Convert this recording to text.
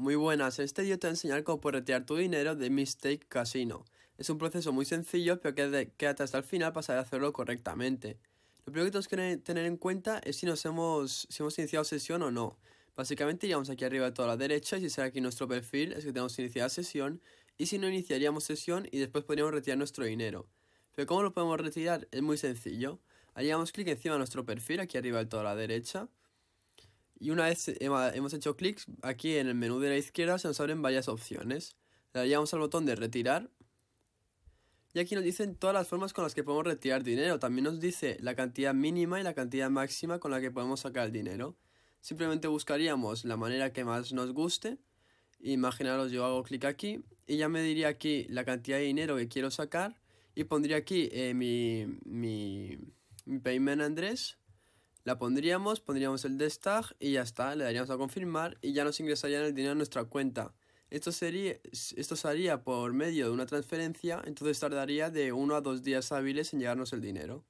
Muy buenas, en este vídeo te voy a enseñar cómo puedes retirar tu dinero de Mistake Casino. Es un proceso muy sencillo, pero que quédate hasta el final para saber hacerlo correctamente. Lo primero que tenemos que tener en cuenta es si nos hemos, si hemos iniciado sesión o no. Básicamente iríamos aquí arriba a toda la derecha y si sale aquí nuestro perfil es que tenemos iniciada sesión y si no iniciaríamos sesión y después podríamos retirar nuestro dinero. Pero cómo lo podemos retirar es muy sencillo. Haríamos clic encima de nuestro perfil, aquí arriba a toda la derecha y una vez hemos hecho clic, aquí en el menú de la izquierda se nos abren varias opciones. Le daríamos al botón de retirar. Y aquí nos dicen todas las formas con las que podemos retirar dinero. También nos dice la cantidad mínima y la cantidad máxima con la que podemos sacar el dinero. Simplemente buscaríamos la manera que más nos guste. Imaginaros, yo hago clic aquí y ya me diría aquí la cantidad de dinero que quiero sacar y pondría aquí eh, mi, mi, mi payment address la pondríamos, pondríamos el destag y ya está, le daríamos a confirmar y ya nos ingresaría el dinero a nuestra cuenta. Esto, sería, esto se haría por medio de una transferencia, entonces tardaría de uno a dos días hábiles en llegarnos el dinero.